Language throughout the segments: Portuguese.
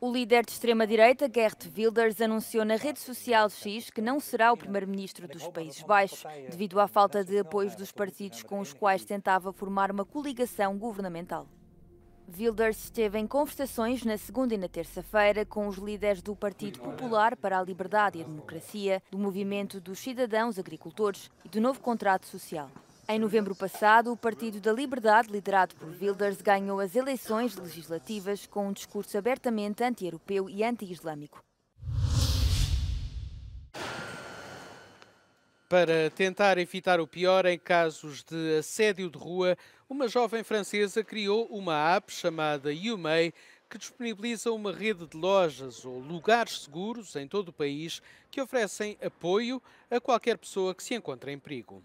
O líder de extrema-direita, Gert Wilders, anunciou na rede social X que não será o primeiro-ministro dos Países Baixos, devido à falta de apoios dos partidos com os quais tentava formar uma coligação governamental. Wilders esteve em conversações na segunda e na terça-feira com os líderes do Partido Popular para a Liberdade e a Democracia, do Movimento dos Cidadãos Agricultores e do Novo Contrato Social. Em novembro passado, o Partido da Liberdade, liderado por Wilders, ganhou as eleições legislativas com um discurso abertamente anti-europeu e anti-islâmico. Para tentar evitar o pior em casos de assédio de rua, uma jovem francesa criou uma app chamada YouMay que disponibiliza uma rede de lojas ou lugares seguros em todo o país que oferecem apoio a qualquer pessoa que se encontre em perigo.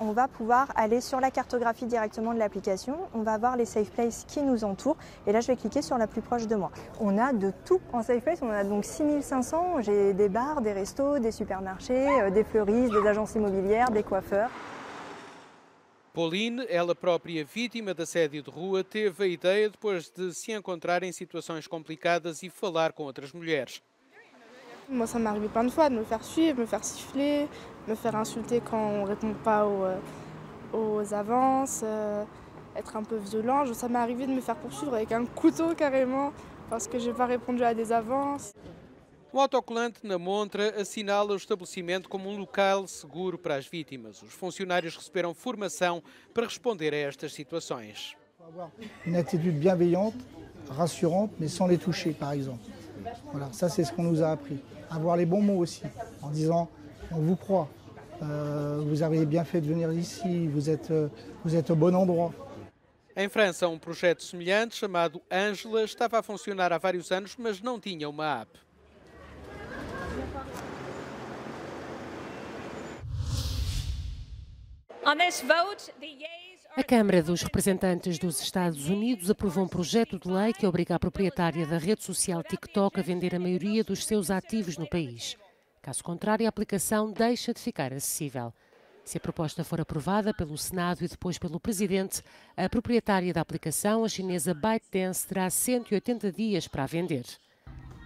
on va pouvoir aller sur la cartographie directement de l'application. On va voir les safe places qui nous entourent. Et là, je vais cliquer sur la plus proche de moi. On a de tout en safe place. On a donc 6500. J'ai des bars, des restos, des supermarchés, euh, des fleuristes, des agences immobilières, des coiffeurs. Pauline, elle-propre ela própria vítima de assédio de rue, a ideia depois de se encontrar em situações complicadas e parler avec d'autres femmes. Moi, ça m'est arrivé plein de fois de me faire suivre, me faire siffler, me faire insulter quand on ne répond pas aux, euh, aux avances, euh, être un peu violent. Ça m'est arrivé de me faire poursuivre avec un couteau carrément parce que je n'ai pas répondu à des avances. O autocolante na montra assinala o estabelecimento como um local seguro para as vítimas. Os funcionários receberam formação para responder a estas situações. Une attitude bienveillante, rassurante, mais sans les toucher, par exemple. Voilà, ça c'est ce qu'on nous a appris. Avoir les bons mots aussi, en disant on vous croit. Euh, vous avez bien fait de venir ici, vous êtes, euh, vous êtes au bom endroit. Em França, um projeto semelhante, chamado Ângela, estava a funcionar há vários anos, mas não tinha uma app. A Câmara dos Representantes dos Estados Unidos aprovou um projeto de lei que obriga a proprietária da rede social TikTok a vender a maioria dos seus ativos no país. Caso contrário, a aplicação deixa de ficar acessível. Se a proposta for aprovada pelo Senado e depois pelo Presidente, a proprietária da aplicação, a chinesa ByteDance, terá 180 dias para a vender.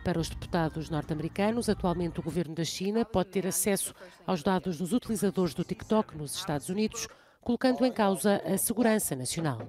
Para os deputados norte-americanos, atualmente o governo da China pode ter acesso aos dados dos utilizadores do TikTok nos Estados Unidos, colocando em causa a segurança nacional.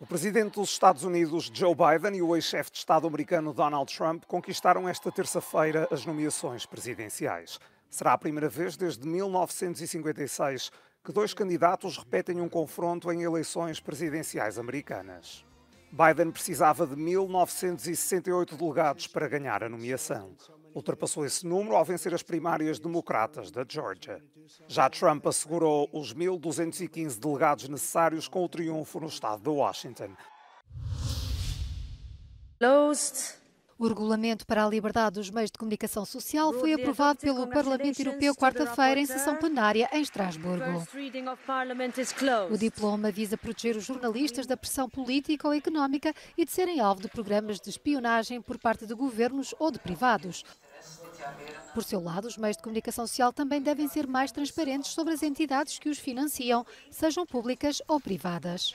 O presidente dos Estados Unidos, Joe Biden, e o ex-chefe de Estado americano, Donald Trump, conquistaram esta terça-feira as nomeações presidenciais. Será a primeira vez desde 1956 que dois candidatos repetem um confronto em eleições presidenciais americanas. Biden precisava de 1968 delegados para ganhar a nomeação ultrapassou esse número ao vencer as primárias democratas da Georgia. Já Trump assegurou os 1.215 delegados necessários com o triunfo no estado de Washington. Closed. O regulamento para a liberdade dos meios de comunicação social foi aprovado então pelo Parlamento Europeu quarta-feira em sessão plenária em Estrasburgo. O diploma visa proteger os jornalistas da pressão política ou económica e de serem alvo de programas de espionagem por parte de governos ou de privados. Por seu lado, os meios de comunicação social também devem ser mais transparentes sobre as entidades que os financiam, sejam públicas ou privadas.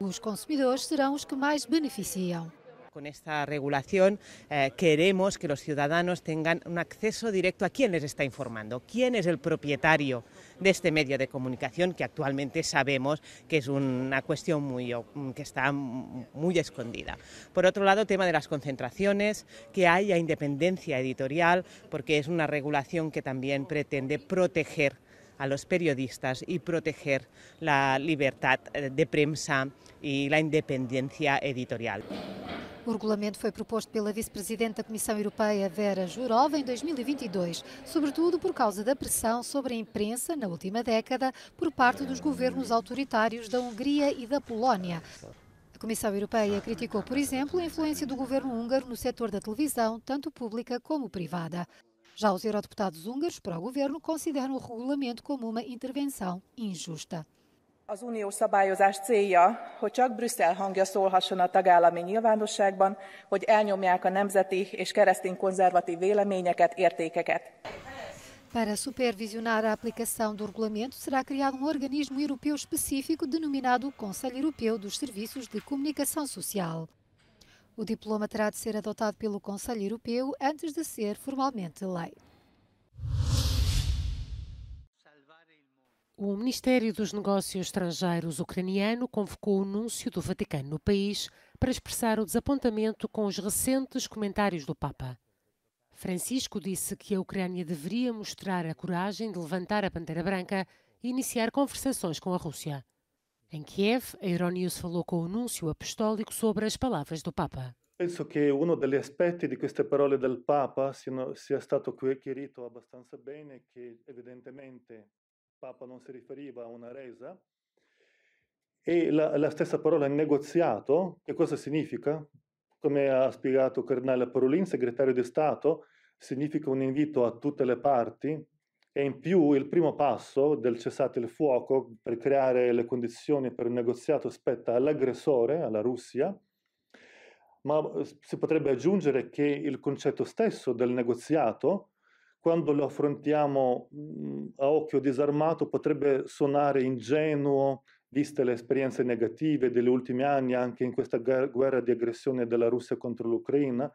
Os consumidores serão os que mais beneficiam. Con esta regulación eh, queremos que los ciudadanos tengan un acceso directo a quién les está informando, quién es el propietario de este medio de comunicación que actualmente sabemos que es una cuestión muy, mm, que está muy escondida. Por otro lado, tema de las concentraciones, que haya independencia editorial, porque es una regulación que también pretende proteger a los periodistas y proteger la libertad eh, de prensa y la independencia editorial. O regulamento foi proposto pela vice-presidente da Comissão Europeia, Vera Jourova, em 2022, sobretudo por causa da pressão sobre a imprensa na última década por parte dos governos autoritários da Hungria e da Polónia. A Comissão Europeia criticou, por exemplo, a influência do governo húngaro no setor da televisão, tanto pública como privada. Já os eurodeputados húngaros para o governo consideram o regulamento como uma intervenção injusta. Az uniós szabályozás célja, hogy csak Brüsszel hangja szólhasson a tagállami nyilvánosságban, hogy elnyomják a nemzeti és keresztény konzervatív véleményeket, értékeket. Para supervisionar a aplicação do regulamento, será criado um organismo europeu específico denominado Conselho Europeu dos Serviços de Comunicação Social. O diploma terá de ser adotado pelo Conselho Europeu antes de ser formalmente lei. O Ministério dos Negócios Estrangeiros ucraniano convocou o anúncio do Vaticano no país para expressar o desapontamento com os recentes comentários do Papa. Francisco disse que a Ucrânia deveria mostrar a coragem de levantar a bandeira branca e iniciar conversações com a Rússia. Em Kiev, a Euronews falou com o anúncio apostólico sobre as palavras do Papa. Penso que um dos aspectos de palavras do Papa sia stato querido bastante bem, que evidentemente Papa non si riferiva a una resa. E la, la stessa parola negoziato, che cosa significa? Come ha spiegato Cardinale Parolin, segretario di Stato, significa un invito a tutte le parti e in più il primo passo del cessate il fuoco per creare le condizioni per un negoziato spetta all'aggressore, alla Russia, ma si potrebbe aggiungere che il concetto stesso del negoziato quando lo affrontiamo mm, a occhio disarmato potrebbe suonare ingenuo, viste le esperienze negative degli ultimi anni anche in questa guerra di aggressione della Russia contro l'Ucraina.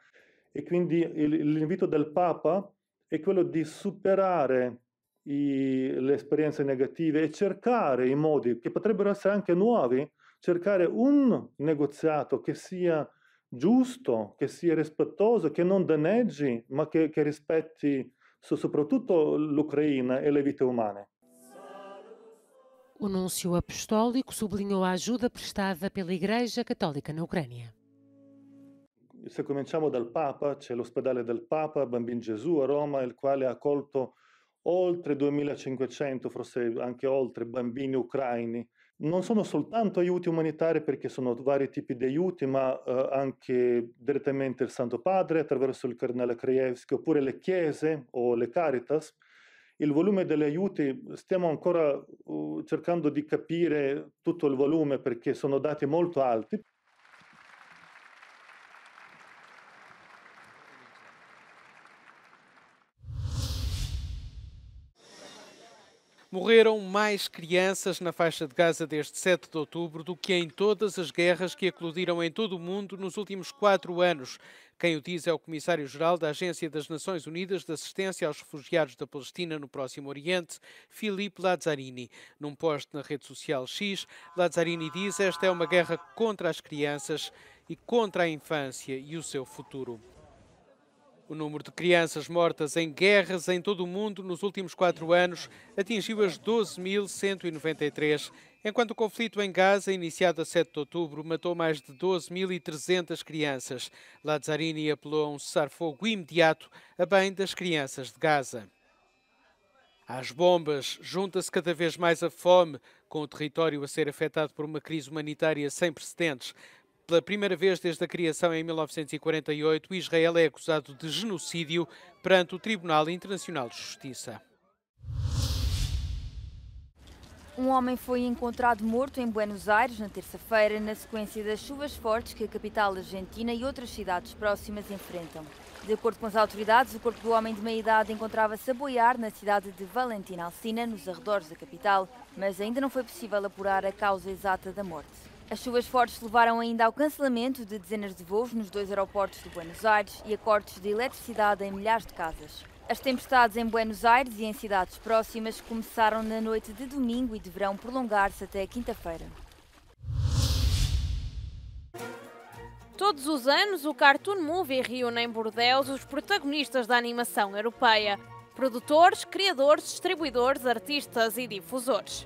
E quindi l'invito del Papa è quello di superare i, le esperienze negative e cercare i modi che potrebbero essere anche nuovi, cercare un negoziato che sia giusto, che sia rispettoso, che non danneggi, ma che, che rispetti su soprattutto l'Ucraina e le vite umane. O nuncio apostólico sublinhou a ajuda prestada pela Igreja Católica na Ucrânia. Se cominciamo dal Papa, c'è l'ospedale del Papa Bambin Gesù a Roma, il quale ha accolto oltre 2500, forse anche oltre, bambini ucraini non sono soltanto aiuti umanitari perché sono vari tipi di aiuti, ma eh, anche direttamente il Santo Padre attraverso il Cardinale Krajewski, oppure le chiese o le Caritas. Il volume degli aiuti, stiamo ancora uh, cercando di capire tutto il volume perché sono dati molto alti, Morreram mais crianças na faixa de Gaza deste 7 de outubro do que em todas as guerras que eclodiram em todo o mundo nos últimos quatro anos. Quem o diz é o Comissário-Geral da Agência das Nações Unidas de Assistência aos Refugiados da Palestina no Próximo Oriente, Filipe Lazzarini. Num post na rede social X, Lazzarini diz esta é uma guerra contra as crianças e contra a infância e o seu futuro. O número de crianças mortas em guerras em todo o mundo nos últimos quatro anos atingiu as 12.193, enquanto o conflito em Gaza, iniciado a 7 de outubro, matou mais de 12.300 crianças. Lazzarini apelou a um cessar-fogo imediato a bem das crianças de Gaza. Às bombas, junta-se cada vez mais a fome, com o território a ser afetado por uma crise humanitária sem precedentes. Pela primeira vez desde a criação em 1948, Israel é acusado de genocídio perante o Tribunal Internacional de Justiça. Um homem foi encontrado morto em Buenos Aires na terça-feira, na sequência das chuvas fortes que a capital argentina e outras cidades próximas enfrentam. De acordo com as autoridades, o corpo do homem de meia-idade encontrava-se a boiar na cidade de Valentina Alcina, nos arredores da capital, mas ainda não foi possível apurar a causa exata da morte. As chuvas fortes levaram ainda ao cancelamento de dezenas de voos nos dois aeroportos de Buenos Aires e a cortes de eletricidade em milhares de casas. As tempestades em Buenos Aires e em cidades próximas começaram na noite de domingo e deverão prolongar-se até quinta-feira. Todos os anos, o Cartoon Movie reúne em Bordeus os protagonistas da animação europeia. Produtores, criadores, distribuidores, artistas e difusores.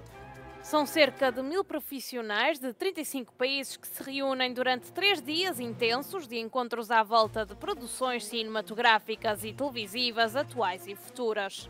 São cerca de mil profissionais de 35 países que se reúnem durante três dias intensos de encontros à volta de produções cinematográficas e televisivas atuais e futuras.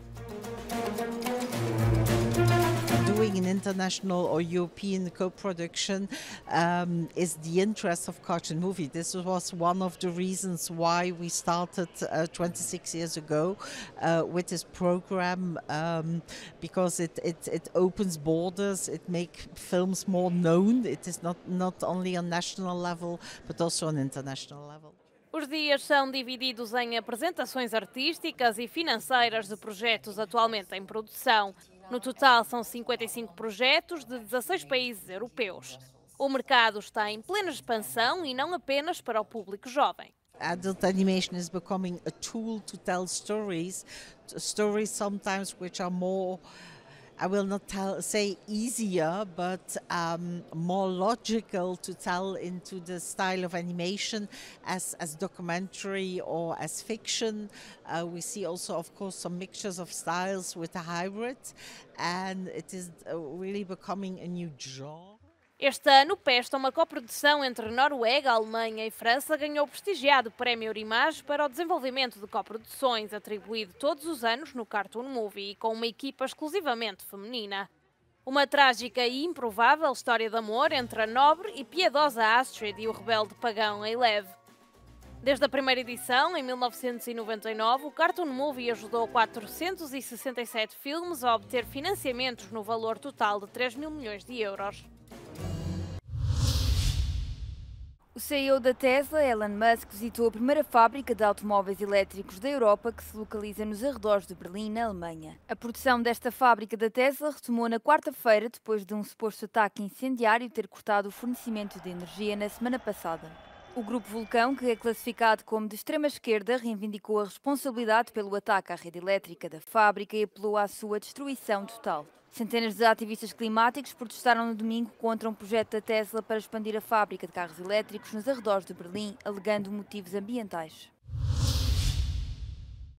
international or European co-production um, is the interest of cartoon movie. This was one of the reasons why we started uh, 26 years ago uh, with this program um, because it, it, it opens borders, it makes films more known. It is not, not only on national level but also on international level. Os dias são divididos em apresentações artísticas e financeiras de projetos atualmente em produção. No total, são 55 projetos de 16 países europeus. O mercado está em plena expansão e não apenas para o público jovem. Adult animation is becoming a tool to tell stories, stories sometimes which are more I will not tell, say easier, but um, more logical to tell into the style of animation as, as documentary or as fiction. Uh, we see also, of course, some mixtures of styles with a hybrid, and it is uh, really becoming a new genre. Este ano, PESTA, uma coprodução entre Noruega, Alemanha e França, ganhou o prestigiado Prémio Eurimage para o desenvolvimento de coproduções, atribuído todos os anos no Cartoon Movie e com uma equipa exclusivamente feminina. Uma trágica e improvável história de amor entre a nobre e piedosa Astrid e o rebelde pagão Eileve. Desde a primeira edição, em 1999, o Cartoon Movie ajudou 467 filmes a obter financiamentos no valor total de 3 mil milhões de euros. O CEO da Tesla, Elon Musk, visitou a primeira fábrica de automóveis elétricos da Europa que se localiza nos arredores de Berlim, na Alemanha. A produção desta fábrica da Tesla retomou na quarta-feira, depois de um suposto ataque incendiário ter cortado o fornecimento de energia na semana passada. O grupo Vulcão, que é classificado como de extrema esquerda, reivindicou a responsabilidade pelo ataque à rede elétrica da fábrica e apelou à sua destruição total. Centenas de ativistas climáticos protestaram no domingo contra um projeto da Tesla para expandir a fábrica de carros elétricos nos arredores de Berlim, alegando motivos ambientais.